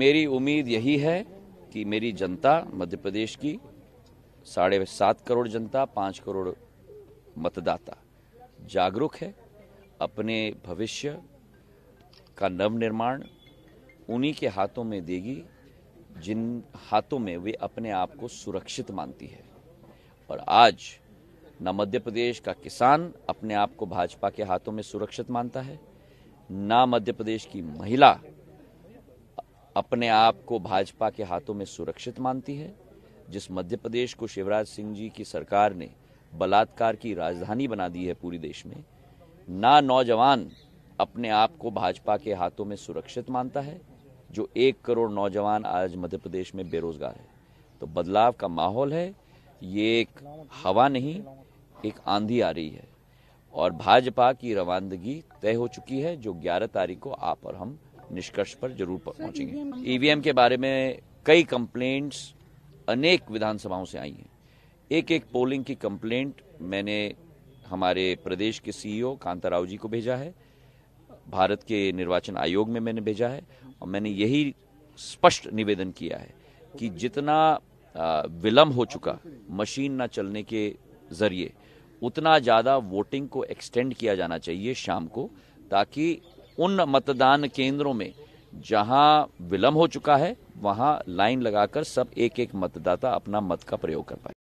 मेरी उम्मीद यही है कि मेरी जनता मध्य प्रदेश की साढ़े सात करोड़ जनता पाँच करोड़ मतदाता जागरूक है अपने भविष्य का नव निर्माण उन्हीं के हाथों में देगी जिन हाथों में वे अपने आप को सुरक्षित मानती है और आज न मध्य प्रदेश का किसान अपने आप को भाजपा के हाथों में सुरक्षित मानता है ना मध्य प्रदेश की महिला अपने आप को भाजपा के हाथों में सुरक्षित मानती है जिस मध्य प्रदेश को शिवराज सिंह जी की सरकार ने बलात्कार की राजधानी बना दी है पूरी देश में ना नौजवान अपने आप को भाजपा के हाथों में सुरक्षित मानता है जो एक करोड़ नौजवान आज मध्य प्रदेश में बेरोजगार है तो बदलाव का माहौल है ये एक हवा नहीं एक आंधी आ रही है और भाजपा की रवानदगी तय हो चुकी है जो 11 तारीख को आप और हम निष्कर्ष पर जरूर पहुंचेंगे ईवीएम e e तो- के बारे में कई कंप्लेंट्स अनेक विधानसभाओं से आई हैं एक एक पोलिंग की कंप्लेंट मैंने हमारे प्रदेश के सीईओ e कांताराव जी को भेजा है भारत के निर्वाचन आयोग में मैंने भेजा है और मैंने यही स्पष्ट निवेदन किया है कि जितना विलंब हो चुका मशीन ना चलने के जरिए उतना ज़्यादा वोटिंग को एक्सटेंड किया जाना चाहिए शाम को ताकि उन मतदान केंद्रों में जहां विलम्ब हो चुका है वहां लाइन लगाकर सब एक एक मतदाता अपना मत का प्रयोग कर पाए